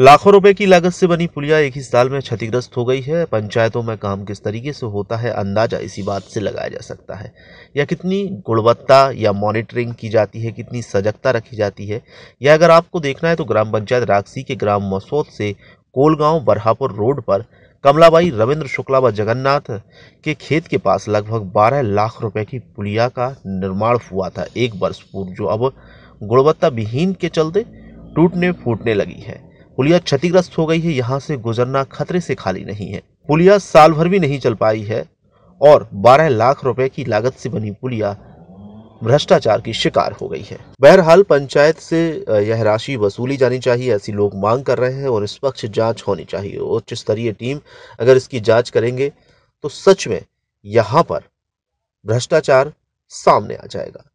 लाखों रुपए की लागत से बनी पुलिया एक ही साल में क्षतिग्रस्त हो गई है पंचायतों में काम किस तरीके से होता है अंदाजा इसी बात से लगाया जा सकता है या कितनी गुणवत्ता या मॉनिटरिंग की जाती है कितनी सजगता रखी जाती है या अगर आपको देखना है तो ग्राम पंचायत राक्सी के ग्राम मसौद से कोलगांव बरहापुर रोड पर कमलाबाई रविंद्र शुक्ला व जगन्नाथ के खेत के पास लगभग बारह लाख रुपये की पुलिया का निर्माण हुआ था एक वर्ष पूर्व जो अब गुणवत्ता विहीन के चलते टूटने फूटने लगी है पुलिया क्षतिग्रस्त हो गई है यहाँ से गुजरना खतरे से खाली नहीं है पुलिया साल भर भी नहीं चल पाई है और 12 लाख रुपए की लागत से बनी पुलिया भ्रष्टाचार की शिकार हो गई है बहरहाल पंचायत से यह राशि वसूली जानी चाहिए ऐसी लोग मांग कर रहे हैं और निष्पक्ष जांच होनी चाहिए उच्च स्तरीय टीम अगर इसकी जांच करेंगे तो सच में यहाँ पर भ्रष्टाचार सामने आ जाएगा